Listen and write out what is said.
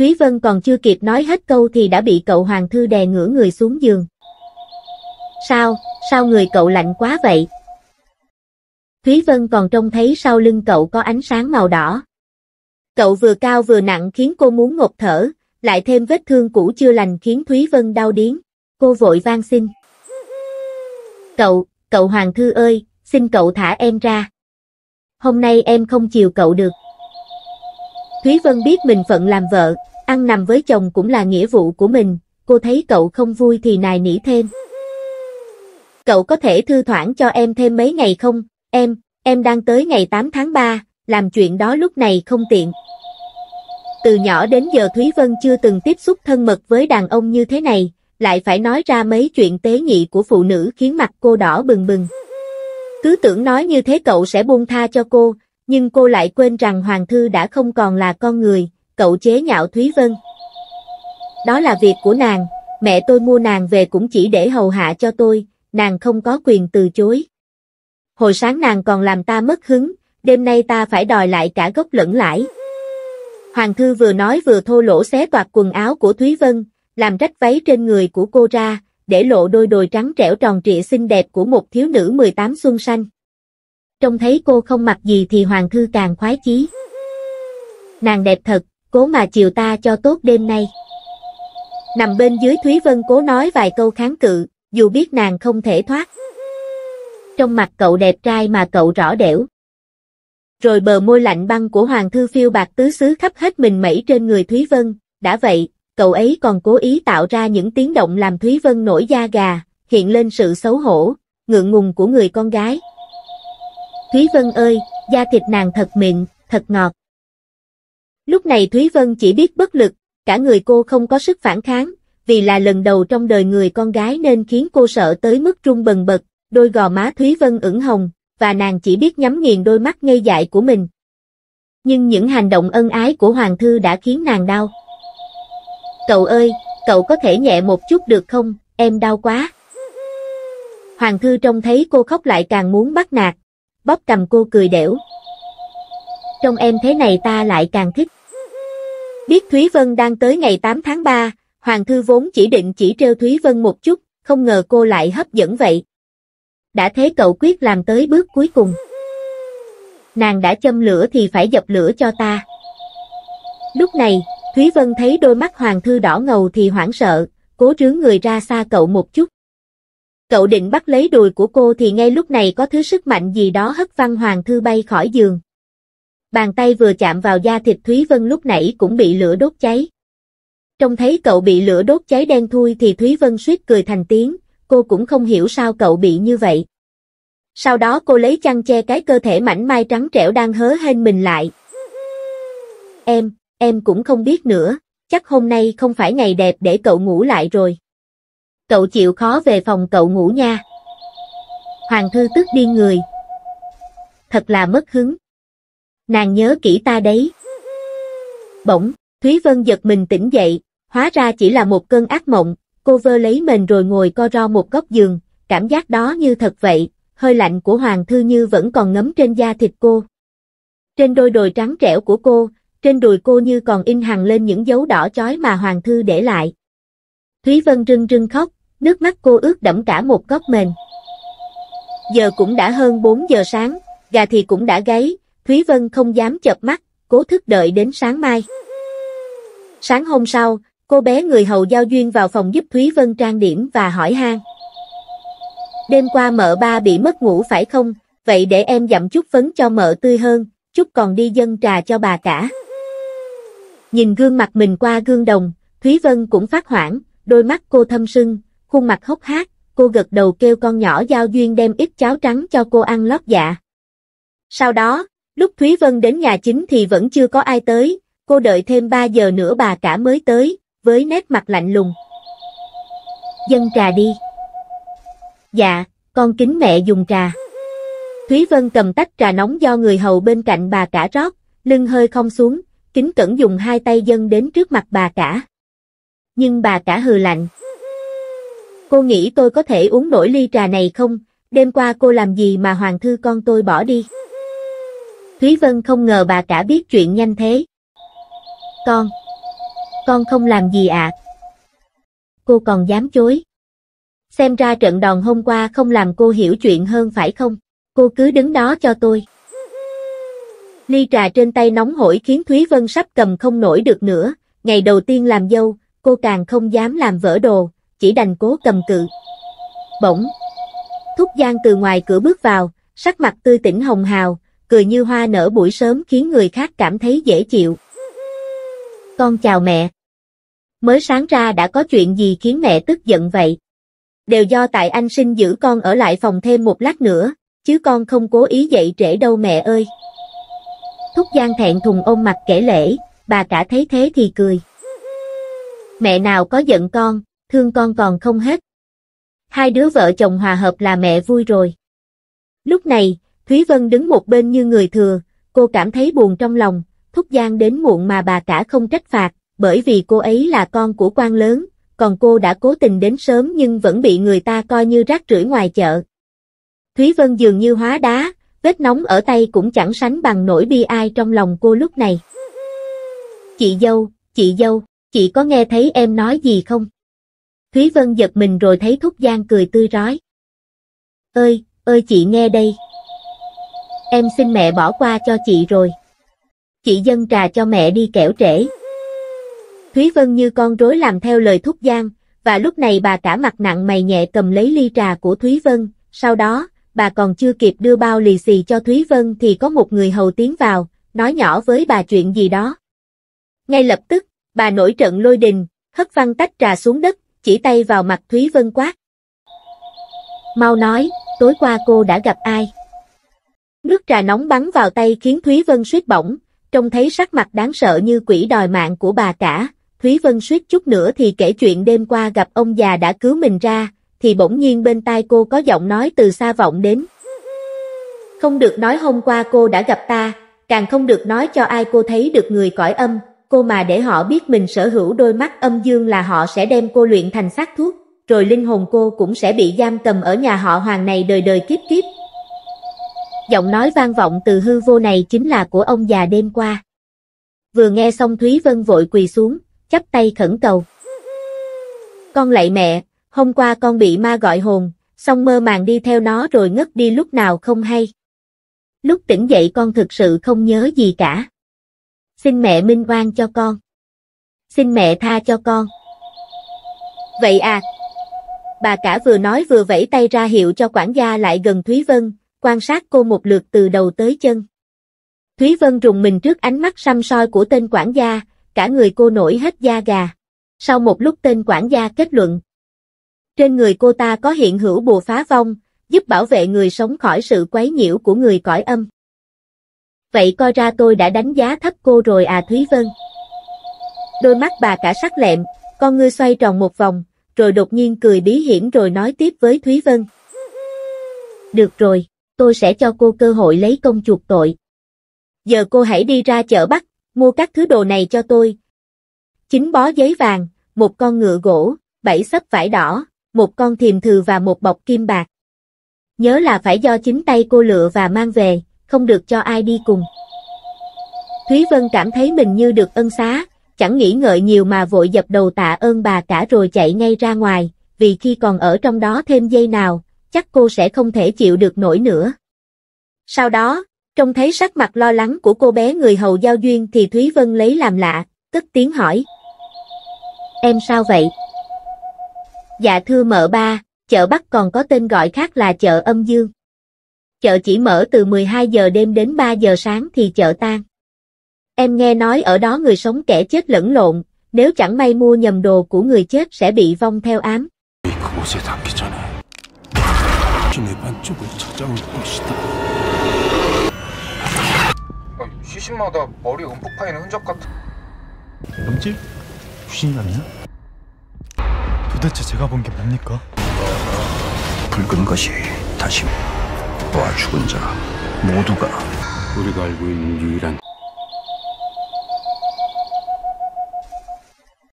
Thúy Vân còn chưa kịp nói hết câu thì đã bị cậu Hoàng Thư đè ngửa người xuống giường. Sao, sao người cậu lạnh quá vậy? Thúy Vân còn trông thấy sau lưng cậu có ánh sáng màu đỏ. Cậu vừa cao vừa nặng khiến cô muốn ngột thở, lại thêm vết thương cũ chưa lành khiến Thúy Vân đau điến. Cô vội van xin. Cậu, cậu Hoàng Thư ơi, xin cậu thả em ra. Hôm nay em không chiều cậu được. Thúy Vân biết mình phận làm vợ, Ăn nằm với chồng cũng là nghĩa vụ của mình, cô thấy cậu không vui thì nài nỉ thêm. Cậu có thể thư thoảng cho em thêm mấy ngày không? Em, em đang tới ngày 8 tháng 3, làm chuyện đó lúc này không tiện. Từ nhỏ đến giờ Thúy Vân chưa từng tiếp xúc thân mật với đàn ông như thế này, lại phải nói ra mấy chuyện tế nhị của phụ nữ khiến mặt cô đỏ bừng bừng. Cứ tưởng nói như thế cậu sẽ buông tha cho cô, nhưng cô lại quên rằng Hoàng Thư đã không còn là con người, cậu chế nhạo Thúy Vân. Đó là việc của nàng, mẹ tôi mua nàng về cũng chỉ để hầu hạ cho tôi, nàng không có quyền từ chối. Hồi sáng nàng còn làm ta mất hứng, đêm nay ta phải đòi lại cả gốc lẫn lãi. Hoàng thư vừa nói vừa thô lỗ xé toạc quần áo của Thúy Vân, làm rách váy trên người của cô ra, để lộ đôi đồi trắng trẻo tròn trịa xinh đẹp của một thiếu nữ 18 xuân xanh. Trông thấy cô không mặc gì thì Hoàng thư càng khoái chí. Nàng đẹp thật, cố mà chiều ta cho tốt đêm nay. Nằm bên dưới Thúy Vân cố nói vài câu kháng cự, dù biết nàng không thể thoát. Trong mặt cậu đẹp trai mà cậu rõ đẻo. Rồi bờ môi lạnh băng của Hoàng Thư Phiêu bạc tứ xứ khắp hết mình mẩy trên người Thúy Vân, đã vậy, cậu ấy còn cố ý tạo ra những tiếng động làm Thúy Vân nổi da gà, hiện lên sự xấu hổ, ngượng ngùng của người con gái. Thúy Vân ơi, da thịt nàng thật mịn, thật ngọt. Lúc này Thúy Vân chỉ biết bất lực, cả người cô không có sức phản kháng, vì là lần đầu trong đời người con gái nên khiến cô sợ tới mức trung bần bật, đôi gò má Thúy Vân ửng hồng, và nàng chỉ biết nhắm nghiền đôi mắt ngây dại của mình. Nhưng những hành động ân ái của Hoàng Thư đã khiến nàng đau. Cậu ơi, cậu có thể nhẹ một chút được không, em đau quá. Hoàng Thư trông thấy cô khóc lại càng muốn bắt nạt, bóp cầm cô cười đểu. Trong em thế này ta lại càng thích. Biết Thúy Vân đang tới ngày 8 tháng 3, Hoàng Thư vốn chỉ định chỉ treo Thúy Vân một chút, không ngờ cô lại hấp dẫn vậy. Đã thế cậu quyết làm tới bước cuối cùng. Nàng đã châm lửa thì phải dập lửa cho ta. Lúc này, Thúy Vân thấy đôi mắt Hoàng Thư đỏ ngầu thì hoảng sợ, cố trướng người ra xa cậu một chút. Cậu định bắt lấy đùi của cô thì ngay lúc này có thứ sức mạnh gì đó hất văng Hoàng Thư bay khỏi giường bàn tay vừa chạm vào da thịt Thúy Vân lúc nãy cũng bị lửa đốt cháy. Trông thấy cậu bị lửa đốt cháy đen thui thì Thúy Vân suýt cười thành tiếng, cô cũng không hiểu sao cậu bị như vậy. Sau đó cô lấy chăn che cái cơ thể mảnh mai trắng trẻo đang hớ hên mình lại. Em, em cũng không biết nữa, chắc hôm nay không phải ngày đẹp để cậu ngủ lại rồi. Cậu chịu khó về phòng cậu ngủ nha. Hoàng thư tức điên người. Thật là mất hứng nàng nhớ kỹ ta đấy. Bỗng, Thúy Vân giật mình tỉnh dậy, hóa ra chỉ là một cơn ác mộng, cô vơ lấy mình rồi ngồi co ro một góc giường, cảm giác đó như thật vậy, hơi lạnh của Hoàng Thư Như vẫn còn ngấm trên da thịt cô. Trên đôi đồi trắng trẻo của cô, trên đùi cô như còn in hằn lên những dấu đỏ chói mà Hoàng Thư để lại. Thúy Vân rưng rưng khóc, nước mắt cô ướt đẫm cả một góc mền. Giờ cũng đã hơn 4 giờ sáng, gà thì cũng đã gáy, Thúy Vân không dám chợp mắt, cố thức đợi đến sáng mai. Sáng hôm sau, cô bé người hầu giao duyên vào phòng giúp Thúy Vân trang điểm và hỏi han. Đêm qua mợ ba bị mất ngủ phải không, vậy để em dặm chút phấn cho mợ tươi hơn, chút còn đi dân trà cho bà cả. Nhìn gương mặt mình qua gương đồng, Thúy Vân cũng phát hoảng, đôi mắt cô thâm sưng, khuôn mặt hốc hác, cô gật đầu kêu con nhỏ giao duyên đem ít cháo trắng cho cô ăn lót dạ. Sau đó, Lúc Thúy Vân đến nhà chính thì vẫn chưa có ai tới, cô đợi thêm 3 giờ nữa bà cả mới tới, với nét mặt lạnh lùng. Dân trà đi. Dạ, con kính mẹ dùng trà. Thúy Vân cầm tách trà nóng do người hầu bên cạnh bà cả rót, lưng hơi không xuống, kính cẩn dùng hai tay dân đến trước mặt bà cả. Nhưng bà cả hừ lạnh. Cô nghĩ tôi có thể uống nổi ly trà này không? Đêm qua cô làm gì mà hoàng thư con tôi bỏ đi? Thúy Vân không ngờ bà cả biết chuyện nhanh thế. Con! Con không làm gì ạ? À? Cô còn dám chối. Xem ra trận đòn hôm qua không làm cô hiểu chuyện hơn phải không? Cô cứ đứng đó cho tôi. Ly trà trên tay nóng hổi khiến Thúy Vân sắp cầm không nổi được nữa. Ngày đầu tiên làm dâu, cô càng không dám làm vỡ đồ, chỉ đành cố cầm cự. Bỗng! Thúc Giang từ ngoài cửa bước vào, sắc mặt tươi tỉnh hồng hào, cười như hoa nở buổi sớm khiến người khác cảm thấy dễ chịu. Con chào mẹ. Mới sáng ra đã có chuyện gì khiến mẹ tức giận vậy? Đều do tại anh sinh giữ con ở lại phòng thêm một lát nữa, chứ con không cố ý dậy trễ đâu mẹ ơi. Thúc Giang thẹn thùng ôm mặt kể lễ, bà cả thấy thế thì cười. Mẹ nào có giận con, thương con còn không hết. Hai đứa vợ chồng hòa hợp là mẹ vui rồi. Lúc này, Thúy Vân đứng một bên như người thừa, cô cảm thấy buồn trong lòng, Thúc Giang đến muộn mà bà cả không trách phạt, bởi vì cô ấy là con của quan lớn, còn cô đã cố tình đến sớm nhưng vẫn bị người ta coi như rác rưởi ngoài chợ. Thúy Vân dường như hóa đá, vết nóng ở tay cũng chẳng sánh bằng nỗi bi ai trong lòng cô lúc này. Chị dâu, chị dâu, chị có nghe thấy em nói gì không? Thúy Vân giật mình rồi thấy Thúc Giang cười tươi rói. Ơi, ơi chị nghe đây. Em xin mẹ bỏ qua cho chị rồi. Chị dâng trà cho mẹ đi kẻo trễ. Thúy Vân như con rối làm theo lời thúc giang, và lúc này bà cả mặt nặng mày nhẹ cầm lấy ly trà của Thúy Vân, sau đó, bà còn chưa kịp đưa bao lì xì cho Thúy Vân thì có một người hầu tiến vào, nói nhỏ với bà chuyện gì đó. Ngay lập tức, bà nổi trận lôi đình, hất văng tách trà xuống đất, chỉ tay vào mặt Thúy Vân quát. Mau nói, tối qua cô đã gặp ai? Nước trà nóng bắn vào tay khiến Thúy Vân suýt bỏng, trông thấy sắc mặt đáng sợ như quỷ đòi mạng của bà cả. Thúy Vân suýt chút nữa thì kể chuyện đêm qua gặp ông già đã cứu mình ra, thì bỗng nhiên bên tai cô có giọng nói từ xa vọng đến. Không được nói hôm qua cô đã gặp ta, càng không được nói cho ai cô thấy được người cõi âm, cô mà để họ biết mình sở hữu đôi mắt âm dương là họ sẽ đem cô luyện thành xác thuốc, rồi linh hồn cô cũng sẽ bị giam cầm ở nhà họ hoàng này đời đời kiếp kiếp, giọng nói vang vọng từ hư vô này chính là của ông già đêm qua. Vừa nghe xong Thúy Vân vội quỳ xuống, chắp tay khẩn cầu. Con lạy mẹ, hôm qua con bị ma gọi hồn, xong mơ màng đi theo nó rồi ngất đi lúc nào không hay. Lúc tỉnh dậy con thực sự không nhớ gì cả. Xin mẹ minh oan cho con. Xin mẹ tha cho con. Vậy à? Bà cả vừa nói vừa vẫy tay ra hiệu cho quản gia lại gần Thúy Vân, quan sát cô một lượt từ đầu tới chân. Thúy Vân rùng mình trước ánh mắt xăm soi của tên quản gia, cả người cô nổi hết da gà. Sau một lúc tên quản gia kết luận. Trên người cô ta có hiện hữu bùa phá vong, giúp bảo vệ người sống khỏi sự quấy nhiễu của người cõi âm. Vậy coi ra tôi đã đánh giá thấp cô rồi à Thúy Vân. Đôi mắt bà cả sắc lẹm, con ngươi xoay tròn một vòng, rồi đột nhiên cười bí hiểm rồi nói tiếp với Thúy Vân. Được rồi tôi sẽ cho cô cơ hội lấy công chuộc tội. Giờ cô hãy đi ra chợ bắt mua các thứ đồ này cho tôi. Chín bó giấy vàng, một con ngựa gỗ, bảy sấp vải đỏ, một con thiềm thừ và một bọc kim bạc. Nhớ là phải do chính tay cô lựa và mang về, không được cho ai đi cùng. Thúy Vân cảm thấy mình như được ân xá, chẳng nghĩ ngợi nhiều mà vội dập đầu tạ ơn bà cả rồi chạy ngay ra ngoài, vì khi còn ở trong đó thêm giây nào, chắc cô sẽ không thể chịu được nổi nữa. Sau đó, trông thấy sắc mặt lo lắng của cô bé người hầu giao duyên thì Thúy Vân lấy làm lạ, tức tiếng hỏi. Em sao vậy? Dạ thưa mợ ba, chợ Bắc còn có tên gọi khác là chợ âm dương. Chợ chỉ mở từ 12 giờ đêm đến 3 giờ sáng thì chợ tan. Em nghe nói ở đó người sống kẻ chết lẫn lộn, nếu chẳng may mua nhầm đồ của người chết sẽ bị vong theo ám. 당신의 반쪽을 찾아올 것이다. 어, 시신마다 머리 움푹 파이는 흔적 같은. 염칠 귀신남이야? 도대체 제가 본 게 뭡니까? 붉은 것이 다시 와 죽은 자 모두가 우리가 알고 있는 유일한